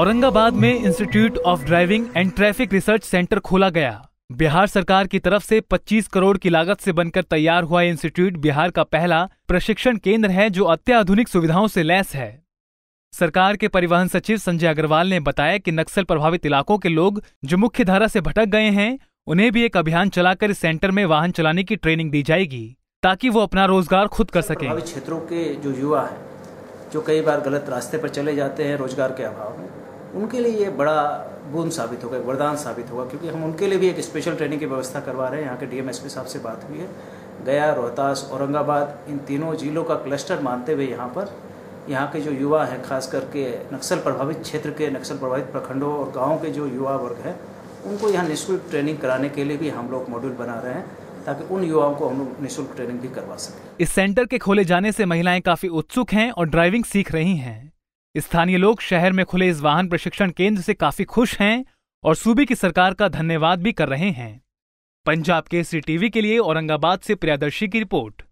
औरंगाबाद में institute of driving and traffic research centre खोला गया बिहार सरकार की तरफ से 25 करोड़ की लागत से बनकर तैयार हुआ इंस्टीट्यूट बिहार का पहला प्रशिक्षण केंद्र है जो अत्याधुनिक सुविधाओं से लैस है सरकार के परिवहन सचिव संजय अग्रवाल ने बताया कि नक्सल प्रभावित इलाकों के लोग जो मुख्य धारा से भटक गए हैं उन्हें भी एक अभियान चलाकर इस सेंटर में वाहन चलाने की ट्रेनिंग दी जाएगी ताकि वो अपना रोजगार खुद कर सके क्षेत्रों के जो युवा है जो कई बार गलत रास्ते पर चले जाते हैं रोजगार के अभाव में उनके लिए ये बड़ा गुण साबित होगा वरदान साबित होगा क्योंकि हम उनके लिए भी एक स्पेशल ट्रेनिंग की व्यवस्था करवा रहे हैं यहाँ के डीएमएसपी साहब से बात हुई है गया रोहतास औरंगाबाद इन तीनों जिलों का क्लस्टर मानते हुए यहाँ पर यहाँ के जो युवा हैं खास करके नक्सल प्रभावित क्षेत्र के नक्सल प्रभावित प्रखंडों और गाँव के जो युवा वर्ग हैं उनको यहाँ निःशुल्क ट्रेनिंग कराने के लिए भी हम लोग मॉड्यूल बना रहे हैं ताकि उन युवाओं को हम लोग निःशुल्क ट्रेनिंग भी करवा सकें इस सेंटर के खोले जाने से महिलाएं काफी उत्सुक हैं और ड्राइविंग सीख रही हैं स्थानीय लोग शहर में खुले इस वाहन प्रशिक्षण केंद्र से काफी खुश हैं और सूबे की सरकार का धन्यवाद भी कर रहे हैं पंजाब के सी टीवी के लिए औरंगाबाद से प्रियादर्शी की रिपोर्ट